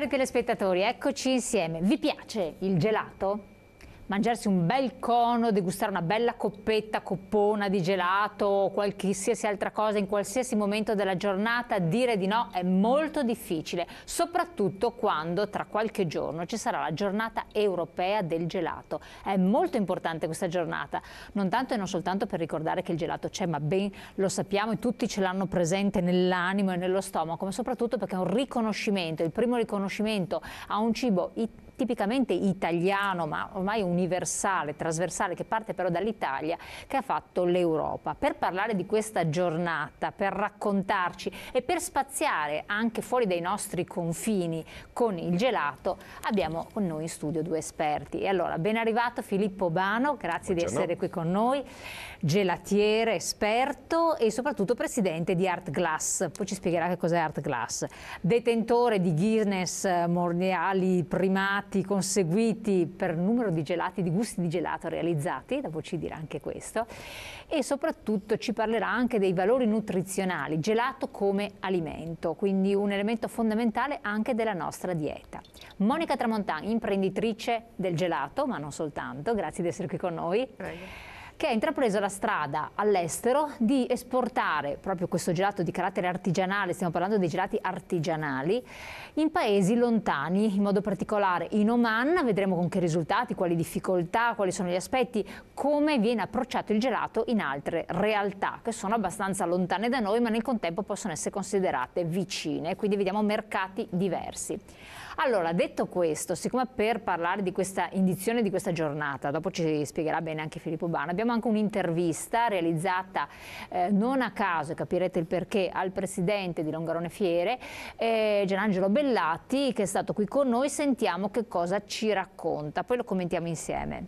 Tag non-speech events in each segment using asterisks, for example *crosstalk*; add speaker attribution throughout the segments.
Speaker 1: Cari telespettatori, eccoci insieme. Vi piace il gelato? mangiarsi un bel cono, degustare una bella coppetta, coppona di gelato o qualsiasi altra cosa in qualsiasi momento della giornata, dire di no è molto difficile, soprattutto quando tra qualche giorno ci sarà la giornata europea del gelato. È molto importante questa giornata, non tanto e non soltanto per ricordare che il gelato c'è, ma ben lo sappiamo e tutti ce l'hanno presente nell'animo e nello stomaco, ma soprattutto perché è un riconoscimento, il primo riconoscimento a un cibo italiano tipicamente italiano ma ormai universale, trasversale, che parte però dall'Italia, che ha fatto l'Europa. Per parlare di questa giornata, per raccontarci e per spaziare anche fuori dai nostri confini con il gelato, abbiamo con noi in studio due esperti. E allora, ben arrivato Filippo Bano, grazie Buongiorno. di essere qui con noi, gelatiere, esperto e soprattutto presidente di Art Glass, poi ci spiegherà che cos'è Art Glass, detentore di Guinness eh, mondiali primati gelati conseguiti per numero di gelati, di gusti di gelato realizzati, dopo ci dirà anche questo, e soprattutto ci parlerà anche dei valori nutrizionali, gelato come alimento, quindi un elemento fondamentale anche della nostra dieta. Monica Tramontan, imprenditrice del gelato, ma non soltanto, grazie di essere qui con noi. Prego che ha intrapreso la strada all'estero di esportare proprio questo gelato di carattere artigianale, stiamo parlando dei gelati artigianali, in paesi lontani, in modo particolare in Oman, vedremo con che risultati, quali difficoltà, quali sono gli aspetti, come viene approcciato il gelato in altre realtà che sono abbastanza lontane da noi ma nel contempo possono essere considerate vicine, quindi vediamo mercati diversi. Allora, detto questo, siccome per parlare di questa indizione di questa giornata, dopo ci spiegherà bene anche Filippo Bana, abbiamo abbiamo anche un'intervista realizzata eh, non a caso, capirete il perché, al presidente di Longarone Fiere, eh, Gianangelo Bellati, che è stato qui con noi. Sentiamo che cosa ci racconta, poi lo commentiamo insieme.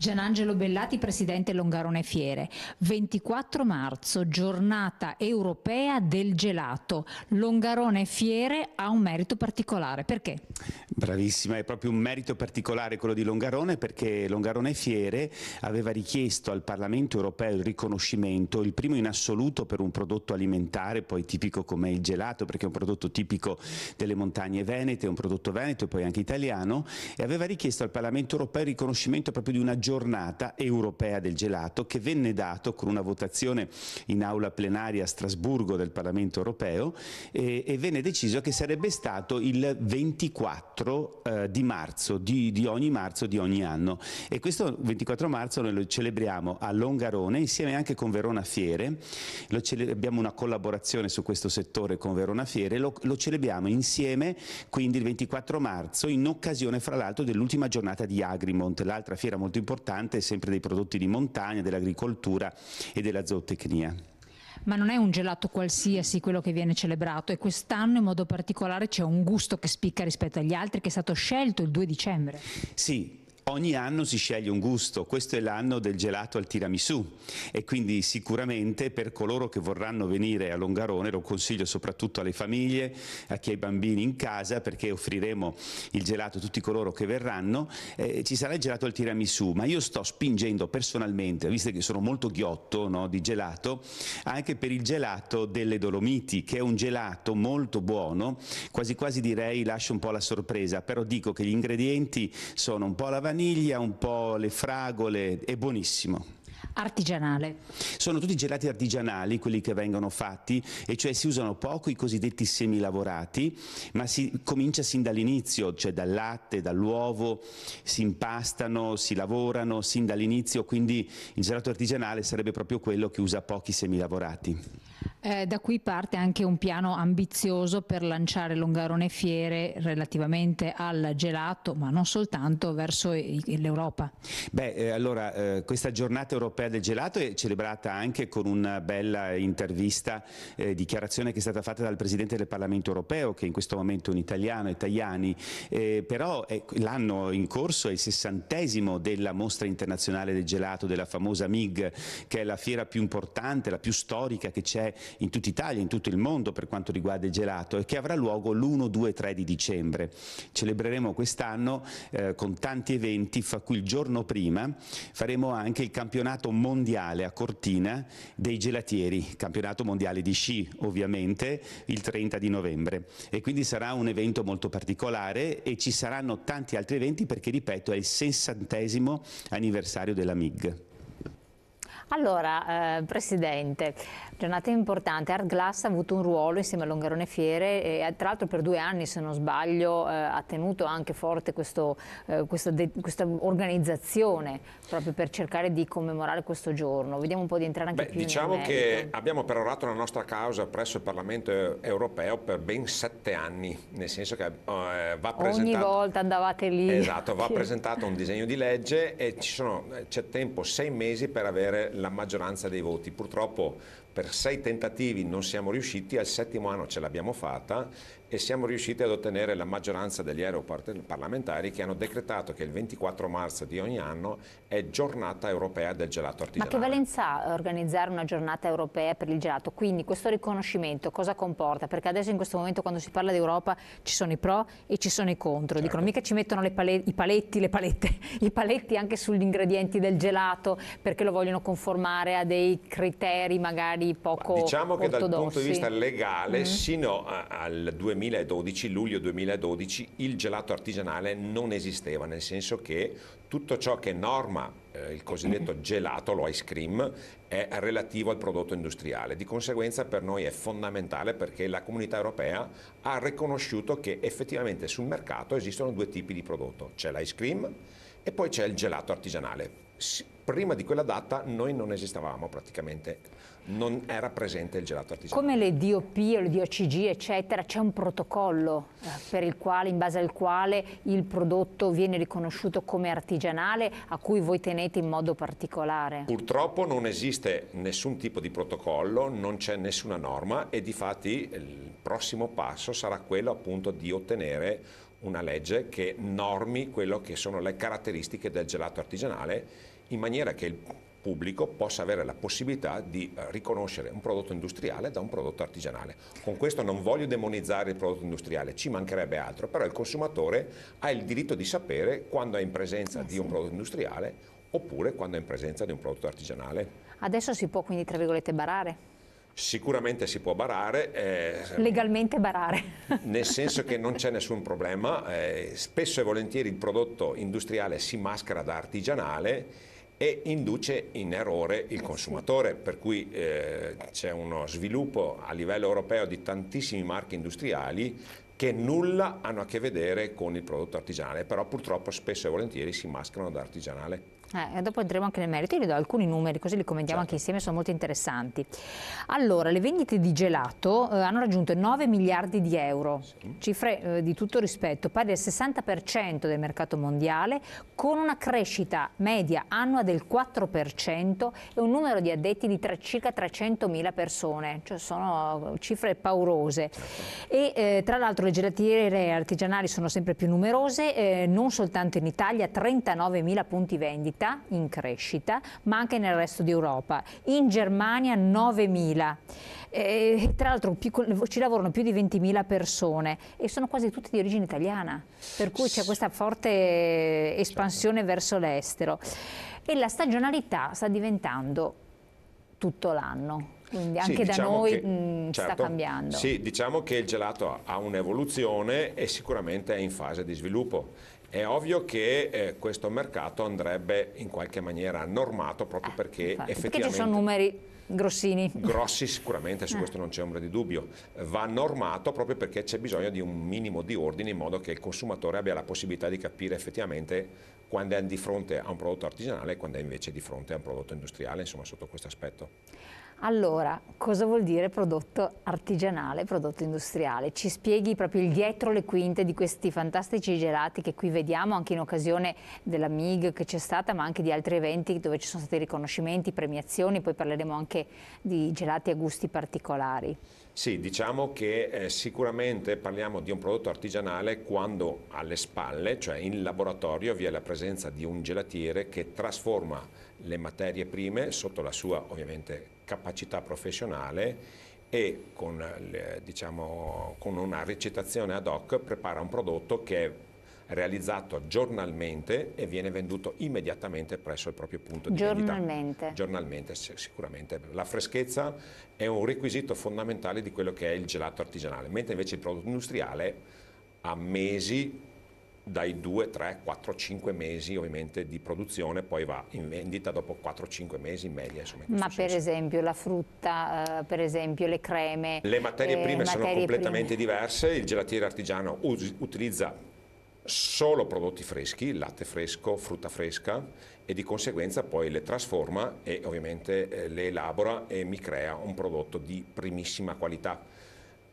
Speaker 1: Gianangelo Bellati, presidente Longarone Fiere. 24 marzo, giornata europea del gelato. Longarone Fiere ha un merito particolare, perché?
Speaker 2: Bravissima, è proprio un merito particolare quello di Longarone perché Longarone Fiere aveva richiesto al Parlamento europeo il riconoscimento, il primo in assoluto per un prodotto alimentare, poi tipico come il gelato perché è un prodotto tipico delle montagne venete, è un prodotto veneto e poi anche italiano, e aveva richiesto al Parlamento europeo il riconoscimento proprio di una giornata giornata europea del gelato che venne dato con una votazione in aula plenaria a Strasburgo del Parlamento europeo e, e venne deciso che sarebbe stato il 24 eh, di marzo, di, di, ogni marzo di ogni anno. E questo 24 marzo noi lo celebriamo a Longarone insieme anche con Verona Fiere, abbiamo una collaborazione su questo settore con Verona Fiere, lo, lo celebriamo insieme quindi il 24 marzo in occasione fra l'altro dell'ultima giornata di Agrimont, l'altra fiera molto importante importante sempre dei prodotti di montagna, dell'agricoltura e della zootecnia.
Speaker 1: Ma non è un gelato qualsiasi quello che viene celebrato e quest'anno in modo particolare c'è un gusto che spicca rispetto agli altri che è stato scelto il 2 dicembre.
Speaker 2: Sì, ogni anno si sceglie un gusto, questo è l'anno del gelato al tiramisù e quindi sicuramente per coloro che vorranno venire a Longarone lo consiglio soprattutto alle famiglie, a chi ha i bambini in casa perché offriremo il gelato a tutti coloro che verranno, eh, ci sarà il gelato al tiramisù, ma io sto spingendo personalmente, visto che sono molto ghiotto no, di gelato, anche per il gelato delle Dolomiti che è un gelato molto buono, quasi quasi direi lascio un po' la sorpresa, però dico che gli ingredienti sono un po' la vaniglia, vaniglia, un po' le fragole, è buonissimo
Speaker 1: artigianale.
Speaker 2: Sono tutti gelati artigianali quelli che vengono fatti e cioè si usano poco i cosiddetti semilavorati, ma si comincia sin dall'inizio, cioè dal latte, dall'uovo, si impastano, si lavorano sin dall'inizio, quindi il gelato artigianale sarebbe proprio quello che usa pochi semilavorati.
Speaker 1: Eh, da qui parte anche un piano ambizioso per lanciare Longarone Fiere relativamente al gelato, ma non soltanto, verso l'Europa.
Speaker 2: Beh, eh, allora, eh, questa giornata europea del gelato è celebrata anche con una bella intervista, eh, dichiarazione che è stata fatta dal Presidente del Parlamento europeo, che in questo momento è un italiano, è Tajani, eh, però ecco, l'anno in corso è il sessantesimo della mostra internazionale del gelato, della famosa MIG, che è la fiera più importante, la più storica che c'è in tutta Italia, in tutto il mondo per quanto riguarda il gelato e che avrà luogo l'1, 2 3 di dicembre. Celebreremo quest'anno eh, con tanti eventi, fra cui il giorno prima faremo anche il campionato campionato mondiale a Cortina dei gelatieri, campionato mondiale di sci ovviamente, il 30 di novembre e quindi sarà un evento molto particolare e ci saranno tanti altri eventi perché ripeto è il sessantesimo anniversario della MIG.
Speaker 1: Allora, eh, Presidente, giornata importante. Art Glass ha avuto un ruolo insieme a Longarone Fiere e eh, tra l'altro per due anni, se non sbaglio, eh, ha tenuto anche forte questo, eh, questa, questa, organizzazione proprio per cercare di commemorare questo giorno. Vediamo un po' di entrare anche Beh, più diciamo in Diciamo che
Speaker 3: abbiamo perorato la nostra causa presso il Parlamento europeo per ben sette anni, nel senso che eh, va presentato... Ogni volta
Speaker 1: andavate lì. Esatto, va *laughs*
Speaker 3: presentato un disegno di legge e c'è tempo sei mesi per avere la maggioranza dei voti. Purtroppo per sei tentativi non siamo riusciti, al settimo anno ce l'abbiamo fatta e siamo riusciti ad ottenere la maggioranza degli europarlamentari che hanno decretato che il 24 marzo di ogni anno è giornata europea del gelato artigianale. Ma
Speaker 1: che valenza ha organizzare una giornata europea per il gelato? Quindi questo riconoscimento cosa comporta? Perché adesso in questo momento quando si parla di Europa ci sono i pro e ci sono i contro. Certo. Dicono mica ci mettono pale i paletti, le palette, *laughs* i paletti anche sugli ingredienti del gelato perché lo vogliono conformare a dei criteri magari poco Ma Diciamo ortodossi. che dal punto di vista legale mm.
Speaker 3: sino al 2020 2012, luglio 2012, il gelato artigianale non esisteva, nel senso che tutto ciò che norma eh, il cosiddetto gelato, lo ice cream, è relativo al prodotto industriale. Di conseguenza per noi è fondamentale perché la comunità europea ha riconosciuto che effettivamente sul mercato esistono due tipi di prodotto, c'è l'ice cream e poi c'è il gelato artigianale prima di quella data noi non esistevamo praticamente, non era presente il gelato artigianale. Come
Speaker 1: le DOP o le DOCG eccetera, c'è un protocollo eh, quale, in base al quale il prodotto viene riconosciuto come artigianale a cui voi tenete in modo particolare?
Speaker 3: Purtroppo non esiste nessun tipo di protocollo, non c'è nessuna norma e di fatti il prossimo passo sarà quello appunto di ottenere una legge che normi quello che sono le caratteristiche del gelato artigianale in maniera che il pubblico possa avere la possibilità di eh, riconoscere un prodotto industriale da un prodotto artigianale. Con questo non voglio demonizzare il prodotto industriale, ci mancherebbe altro, però il consumatore ha il diritto di sapere quando è in presenza ah, di un prodotto industriale oppure quando è in presenza di un prodotto artigianale.
Speaker 1: Adesso si può quindi, tra virgolette, barare?
Speaker 3: Sicuramente si può barare. Eh,
Speaker 1: Legalmente barare.
Speaker 3: nel *laughs* senso che non c'è nessun problema. Eh, spesso e volentieri il prodotto industriale si maschera da artigianale e induce in errore il eh consumatore, per cui eh, c'è uno sviluppo a livello europeo di tantissimi marchi industriali che nulla hanno a che vedere con il prodotto artigianale, però purtroppo spesso e volentieri si mascherano da artigianale.
Speaker 1: Eh, dopo andremo anche nel merito, io vi do alcuni numeri così li commentiamo certo. anche insieme, sono molto interessanti. Allora, le vendite di gelato eh, hanno raggiunto 9 miliardi di euro, sì. cifre eh, di tutto rispetto, pari al 60% del mercato mondiale, con una crescita media annua del 4% e un numero di addetti di tra, circa 300.000 persone, cioè sono cifre paurose. Certo. E eh, tra l'altro le gelatiere artigianali sono sempre più numerose, eh, non soltanto in Italia, 39.000 punti vendita salita, in crescita, ma anche nel resto d'Europa. In Germania 9.000. Eh, tra l'altro ci lavorano più di 20.000 persone e sono quasi tutte di origine italiana, per cui c'è questa forte espansione verso l'estero. E la stagionalità sta diventando tutto l'anno. Quindi anche sì, diciamo da noi che, mh, certo, sta cambiando.
Speaker 3: Sì, diciamo che il gelato ha un'evoluzione e sicuramente è in fase di sviluppo è ovvio che eh, questo mercato andrebbe in qualche maniera normato proprio eh, perché infatti, effettivamente... Perché ci sono
Speaker 1: numeri grossini. Grossi
Speaker 3: sicuramente, su eh. questo non c'è ombra di dubbio. Va normato proprio perché c'è bisogno di un minimo di ordine in modo che il consumatore abbia la possibilità di capire effettivamente quando è di fronte a un prodotto artigianale e quando è invece di fronte a un prodotto industriale, insomma sotto questo aspetto.
Speaker 1: Allora, cosa vuol dire prodotto artigianale, prodotto industriale? Ci spieghi proprio il dietro le quinte di questi fantastici gelati che qui vediamo anche in occasione della MIG che c'è stata, ma anche di altri eventi dove ci sono stati riconoscimenti, premiazioni, poi parleremo anche di gelati a gusti particolari.
Speaker 3: Sì, diciamo che eh, sicuramente parliamo di un prodotto artigianale quando alle spalle, cioè in laboratorio, vi è la presenza di un gelatiere che trasforma le materie prime sotto la sua ovviamente capacità professionale e con, diciamo, con una recitazione ad hoc prepara un prodotto che è realizzato giornalmente e viene venduto immediatamente presso il proprio punto di giornalmente. vendita. Giornalmente? Giornalmente, sicuramente. La freschezza è un requisito fondamentale di quello che è il gelato artigianale, mentre invece il prodotto industriale ha mesi dai 2, 3, 4, 5 mesi ovviamente di produzione, poi va in vendita dopo 4-5 mesi in media. Insomma, in
Speaker 1: Ma senso. per esempio la frutta, eh, per esempio le creme. Le materie eh, prime eh, sono materie completamente
Speaker 3: prime. diverse, il gelatiere artigiano utilizza solo prodotti freschi, latte fresco, frutta fresca e di conseguenza poi le trasforma e ovviamente eh, le elabora e mi crea un prodotto di primissima qualità.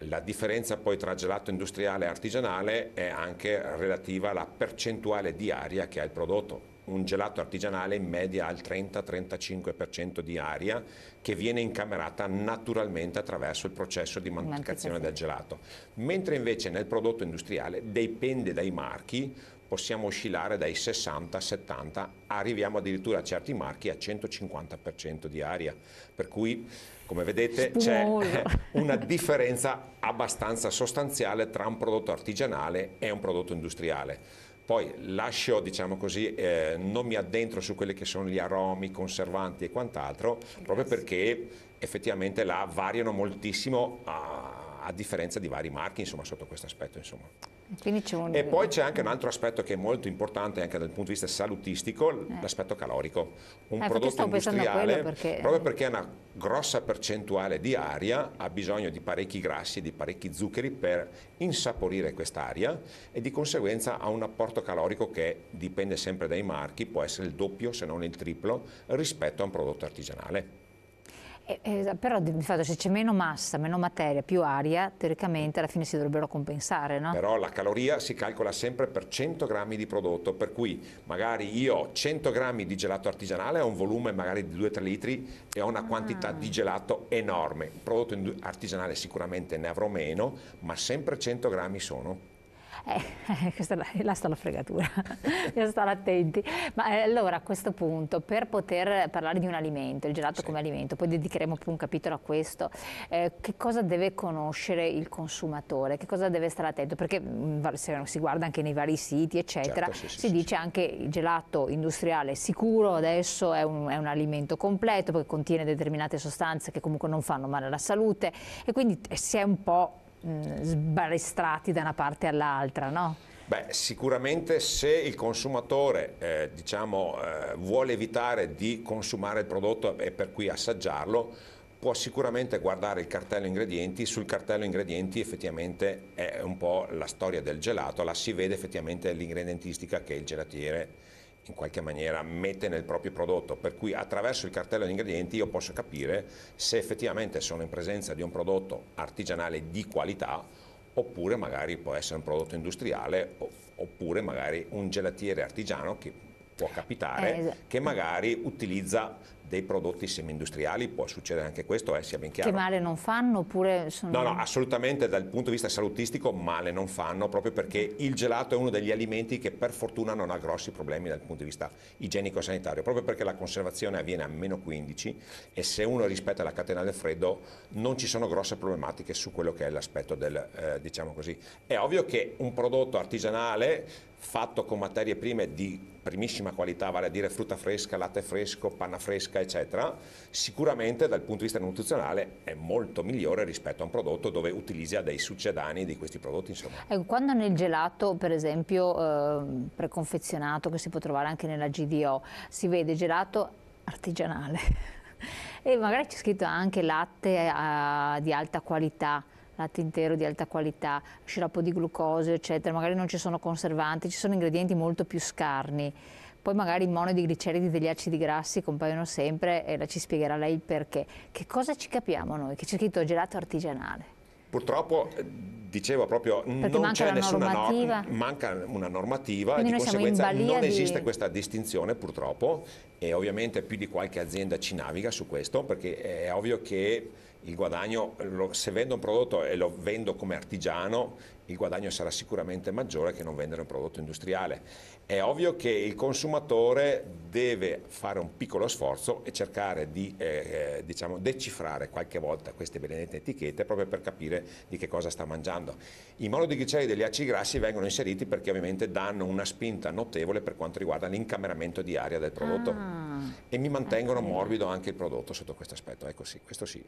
Speaker 3: La differenza poi tra gelato industriale e artigianale è anche relativa alla percentuale di aria che ha il prodotto un gelato artigianale in media al 30-35% di aria che viene incamerata naturalmente attraverso il processo di manticazione del gelato. Mentre invece nel prodotto industriale dipende dai marchi, possiamo oscillare dai 60 70, arriviamo addirittura a certi marchi a 150% di aria, per cui come vedete c'è *laughs* una differenza abbastanza sostanziale tra un prodotto artigianale e un prodotto industriale. Poi lascio, diciamo così, eh, non mi addentro su quelli che sono gli aromi, i conservanti e quant'altro, proprio perché effettivamente là variano moltissimo a, a differenza di vari marchi, insomma, sotto questo aspetto, insomma
Speaker 1: e poi c'è anche
Speaker 3: un altro aspetto che è molto importante anche dal punto di vista salutistico, eh. l'aspetto calorico. Un eh, prodotto industriale, perché... proprio perché ha una grossa percentuale di aria, ha bisogno di parecchi grassi e di parecchi zuccheri per insaporire quest'aria e di conseguenza ha un apporto calorico che dipende sempre dai marchi, può essere il doppio se non il triplo rispetto a un prodotto artigianale.
Speaker 1: Eh, eh, però infatti, se c'è meno massa, meno materia, più aria, teoricamente alla fine si dovrebbero compensare. No?
Speaker 3: Però la caloria si calcola sempre per 100 grammi di prodotto, per cui magari io ho 100 grammi di gelato artigianale, ho un volume magari di 2-3 litri e ho una ah. quantità di gelato enorme. prodotto artigianale sicuramente ne avrò meno, ma sempre 100 grammi sono.
Speaker 1: Eh, *laughs* questa, là sta la fregatura, bisogna *laughs* stare attenti. Ma eh, allora a questo punto, per poter parlare di un alimento, il gelato sì. come alimento, poi dedicheremo un capitolo a questo, eh, che cosa deve conoscere il consumatore, che cosa deve stare attento? Perché mm, se si guarda anche nei vari siti, eccetera, certo, sì, si sì, dice anche il gelato industriale sicuro adesso è un, è un alimento completo perché contiene determinate sostanze che comunque non fanno male alla salute e quindi eh, si è un po' Mm, sbalestrati da una parte all'altra, no?
Speaker 3: Beh, sicuramente se il consumatore eh, diciamo, eh, vuole evitare di consumare il prodotto e per cui assaggiarlo, può sicuramente guardare il cartello ingredienti, sul cartello ingredienti effettivamente è un po' la storia del gelato, la si vede effettivamente l'ingredientistica che il gelatiere in qualche maniera mette nel proprio prodotto, per cui attraverso il cartello di ingredienti io posso capire se effettivamente sono in presenza di un prodotto artigianale di qualità oppure magari può essere un prodotto industriale oppure magari un gelatiere artigiano che può capitare eh, esatto. che magari utilizza dei prodotti semi-industriali, può succedere anche questo, eh, siamo in chiaro. Che
Speaker 1: male non fanno oppure sono... No, no,
Speaker 3: assolutamente dal punto di vista salutistico male non fanno, proprio perché il gelato è uno degli alimenti che per fortuna non ha grossi problemi dal punto di vista igienico-sanitario, proprio perché la conservazione avviene a meno 15 e se uno rispetta la catena del freddo non ci sono grosse problematiche su quello che è l'aspetto del, eh, diciamo così. È ovvio che un prodotto artigianale fatto con materie prime di primissima qualità, vale a dire frutta fresca, latte fresco, panna fresca, eccetera, sicuramente dal punto di vista nutrizionale è molto migliore rispetto a un prodotto dove utilizza dei succedani di questi prodotti.
Speaker 1: Ecco, quando nel gelato, per esempio, eh, preconfezionato, che si può trovare anche nella GDO, si vede gelato artigianale *laughs* e magari c'è scritto anche latte eh, di alta qualità, latte intero di alta qualità, sciroppo di glucosio, eccetera, magari non ci sono conservanti, ci sono ingredienti molto più scarni. Poi magari i monodigliceridi degli acidi grassi compaiono sempre e la ci spiegherà lei il perché. Che cosa ci capiamo noi? Che c'è scritto gelato artigianale.
Speaker 3: Purtroppo, eh, dicevo proprio, Perché non c'è nessuna normativa. No, manca una normativa, Quindi di conseguenza non di... esiste questa distinzione purtroppo e ovviamente più di qualche azienda ci naviga su questo perché è ovvio che il guadagno, se vendo un prodotto e lo vendo come artigiano, il guadagno sarà sicuramente maggiore che non vendere un prodotto industriale. È ovvio che il consumatore deve fare un piccolo sforzo e cercare di eh, eh diciamo, decifrare qualche volta queste benedette etichette proprio per capire di che cosa sta mangiando. I monogliceridi e gli acidi grassi vengono inseriti perché ovviamente danno una spinta notevole per quanto riguarda l'incameramento di aria del prodotto ah, e mi mantengono morbido anche il prodotto sotto questo aspetto. Ecco sì, questo sì.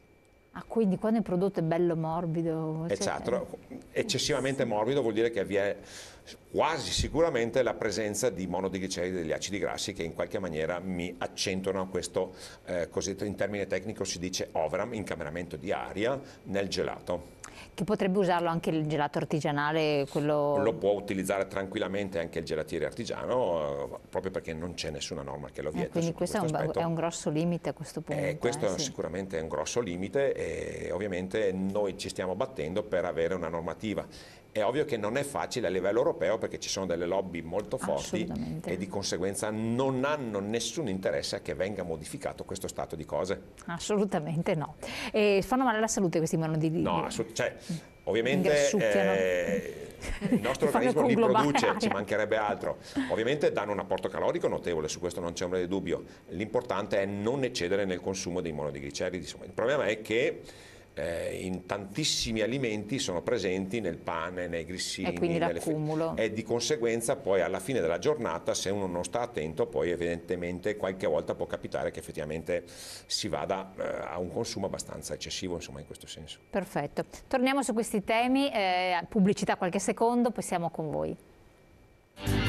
Speaker 1: Ah, quindi quando il prodotto è bello morbido? Cioè... Esatto,
Speaker 3: eccessivamente morbido vuol dire che vi è quasi sicuramente la presenza di monogliceridi degli acidi grassi che in qualche maniera mi accentuano questo eh, cosiddetto, in termine tecnico si dice overam, incameramento di aria nel gelato
Speaker 1: che potrebbe usarlo anche il gelato artigianale? Quello... Lo
Speaker 3: può utilizzare tranquillamente anche il gelatiere artigiano, eh, proprio perché non c'è nessuna norma che lo eh, vieta. Eh, quindi questo, questo è, un, è, un,
Speaker 1: grosso limite a questo punto. Eh, eh questo
Speaker 3: eh, sì. sicuramente è un grosso limite e ovviamente noi ci stiamo battendo per avere una normativa è ovvio che non è facile a livello europeo perché ci sono delle lobby molto forti e di conseguenza non hanno nessun interesse a che venga modificato questo stato di cose.
Speaker 1: Assolutamente no. E fanno male alla salute questi monodili? No,
Speaker 3: cioè, ovviamente eh, il *laughs* nostro organismo li produce, ci mancherebbe altro. Ovviamente danno un apporto calorico notevole, su questo non c'è un di dubbio. L'importante è non eccedere nel consumo dei monodigliceridi. il problema è che eh, in tantissimi alimenti sono presenti nel pane, nei grissini, e, fe- e di conseguenza poi alla fine della giornata se uno non sta attento poi evidentemente qualche volta può capitare che effettivamente si vada eh, a un consumo abbastanza eccessivo insomma in questo senso.
Speaker 1: Perfetto, torniamo su questi temi, eh, pubblicità qualche secondo, poi siamo con voi.